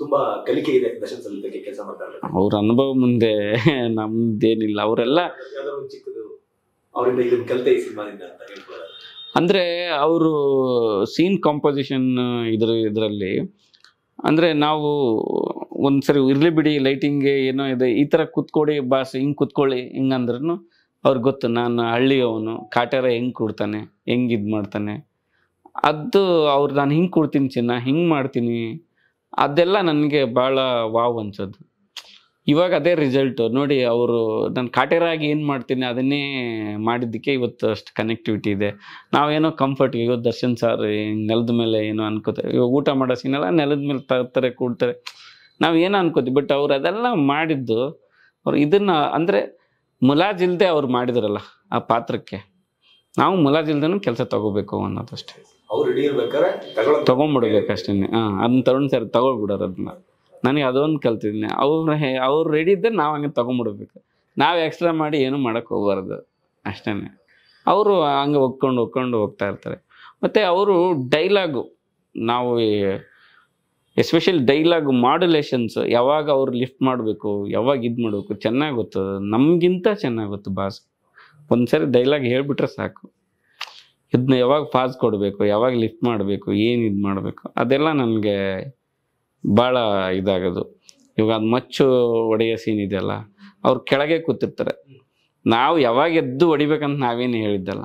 ತುಂಬಾ ಇದೆ ಅವ್ರ ಅನುಭವ ಮುಂದೆ ನಮ್ದೇನಿಲ್ಲ ಅವರೆಲ್ಲ ಅಂದ್ರೆ ಅವರು ಸೀನ್ ಕಾಂಪೋಸಿಷನ್ ಇದ್ರ ಇದರಲ್ಲಿ ಅಂದ್ರೆ ನಾವು ಒಂದ್ಸರಿ ಇರ್ಲಿ ಬಿಡಿ ಲೈಟಿಂಗ್ ಏನೋ ಇದೆ ಈ ತರ ಕುತ್ಕೊಳ್ಳಿ ಬಾಸ್ ಹಿಂಗೆ ಕುತ್ಕೊಳ್ಳಿ ಹಿಂಗಂದ್ರೂ ಅವ್ರಿಗೆ ಗೊತ್ತು ನಾನು ಹಳ್ಳಿಯವನು ಕಾಟಾರ ಹೆಂಗ್ ಕೊಡ್ತಾನೆ ಹೆಂಗ್ ಇದ್ ಮಾಡ್ತಾನೆ ಅದು ಅವ್ರು ನಾನು ಹಿಂಗೆ ಕೊಡ್ತೀನಿ ಚಿನ್ನ ಹಿಂಗೆ ಮಾಡ್ತೀನಿ ಅದೆಲ್ಲ ನನಗೆ ಭಾಳ ವಾವ್ ಅನ್ಸೋದು ಇವಾಗ ಅದೇ ರಿಸಲ್ಟು ನೋಡಿ ಅವರು ನಾನು ಕಾಟೇರಾಗಿ ಏನು ಮಾಡ್ತೀನಿ ಅದನ್ನೇ ಮಾಡಿದ್ದಕ್ಕೆ ಇವತ್ತು ಅಷ್ಟು ಕನೆಕ್ಟಿವಿಟಿ ಇದೆ ನಾವೇನೋ ಕಂಫರ್ಟ್ ಇವತ್ತು ದರ್ಶನ್ ಸರ್ ನೆಲದ ಮೇಲೆ ಏನೋ ಅನ್ಕೋತಾರೆ ಇವಾಗ ಊಟ ಮಾಡೋ ಸೀನಲ್ಲ ನೆಲದ ಮೇಲೆ ತರ್ತಾರೆ ಕೂಡ್ತಾರೆ ನಾವು ಏನೋ ಅನ್ಕೋತೀವಿ ಬಟ್ ಅವ್ರು ಅದೆಲ್ಲ ಮಾಡಿದ್ದು ಅವ್ರು ಇದನ್ನು ಅಂದರೆ ಮುಲಾಜಿಲ್ದೆ ಅವ್ರು ಮಾಡಿದ್ರಲ್ಲ ಆ ಪಾತ್ರಕ್ಕೆ ನಾವು ಮುಲಾಜಿಲ್ದೇ ಕೆಲಸ ತಗೋಬೇಕು ಅನ್ನೋದಷ್ಟೇ ಅಷ್ಟೇ ಹಾಂ ಅದನ್ನ ತಗೊಂಡ್ ಸರ್ ತಗೊಳ್ಬಿಡೋರು ಅದನ್ನ ನನಗೆ ಅದೊಂದು ಕಲ್ತಿದ್ದೀನಿ ಅವ್ರು ಅವ್ರು ರೆಡಿ ಇದ್ದರೆ ನಾವು ಹಂಗೆ ತೊಗೊಂಡ್ಬಿಡ್ಬೇಕು ನಾವು ಎಕ್ಸ್ಟ್ರಾ ಮಾಡಿ ಏನೂ ಮಾಡೋಕ್ಕೆ ಹೋಗ್ಬಾರ್ದು ಅಷ್ಟೇ ಅವರು ಹಂಗೆ ಒಕ್ಕೊಂಡು ಒಕ್ಕೊಂಡು ಹೋಗ್ತಾ ಇರ್ತಾರೆ ಮತ್ತು ಅವರು ಡೈಲಾಗು ನಾವು ಎಸ್ಪೆಷಲಿ ಡೈಲಾಗು ಮಾಡ್ಯುಲೇಷನ್ಸ್ ಯಾವಾಗ ಅವ್ರು ಲಿಫ್ಟ್ ಮಾಡಬೇಕು ಯಾವಾಗ ಇದು ಮಾಡಬೇಕು ಚೆನ್ನಾಗಿ ಗೊತ್ತದ ನಮಗಿಂತ ಚೆನ್ನಾಗಿ ಗೊತ್ತು ಬಾಸ್ ಒಂದು ಸರಿ ಡೈಲಾಗ್ ಹೇಳಿಬಿಟ್ರೆ ಸಾಕು ಇದನ್ನ ಯಾವಾಗ ಪಾಸ್ ಕೊಡಬೇಕು ಯಾವಾಗ ಲಿಫ್ಟ್ ಮಾಡಬೇಕು ಏನು ಇದು ಮಾಡಬೇಕು ಅದೆಲ್ಲ ನನಗೆ ಭಾಳ ಇದಾಗೋದು ಇವಾಗ ಅದು ಮಚ್ಚು ಒಡೆಯ ಸೀನ್ ಇದೆಯಲ್ಲ ಅವ್ರು ಕೆಳಗೆ ಕೂತಿರ್ತಾರೆ ನಾವು ಯಾವಾಗ ಎದ್ದು ಹೊಡಿಬೇಕಂತ ನಾವೇನು ಹೇಳಿದ್ದಲ್ಲ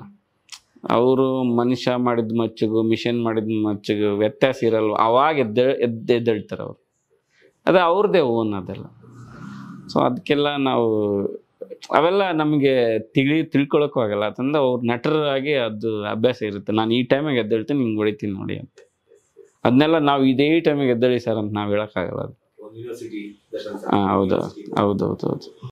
ಅವರು ಮನುಷ್ಯ ಮಾಡಿದ ಮಚ್ಚಿಗೂ ಮಿಷನ್ ಮಾಡಿದ ಮಚ್ಚಿಗೂ ವ್ಯತ್ಯಾಸ ಇರಲ್ವ ಅವಾಗ ಎದ್ದ ಎದ್ದು ಎದ್ದೇಳ್ತಾರೆ ಅವರು ಅದು ಅವ್ರದ್ದೇ ಓನ್ ಅದೆಲ್ಲ ಸೊ ಅದಕ್ಕೆಲ್ಲ ನಾವು ಅವೆಲ್ಲ ನಮಗೆ ತಿಳಿ ತಿಳ್ಕೊಳಕ್ಕೂ ಆಗಲ್ಲ ಅಂತಂದ ಅವ್ರ ನಟರಾಗಿ ಅದು ಅಭ್ಯಾಸ ಇರುತ್ತೆ ನಾನು ಈ ಟೈಮಿಗೆ ಎದ್ದೇಳ್ತೀನಿ ನಿಮ್ಗೆ ಹೊಡಿತೀನಿ ನೋಡಿ ಅಂತ ಅದನ್ನೆಲ್ಲ ನಾವು ಇದೇ ಟೈಮಿಗೆ ಎದ್ದೇಳಿ ಸರ್ ಅಂತ ನಾವು ಹೇಳಕ್ಕಾಗಲ್ಲ ಅದು ಹಾಂ ಹೌದು ಹೌದೌದು ಹೌದು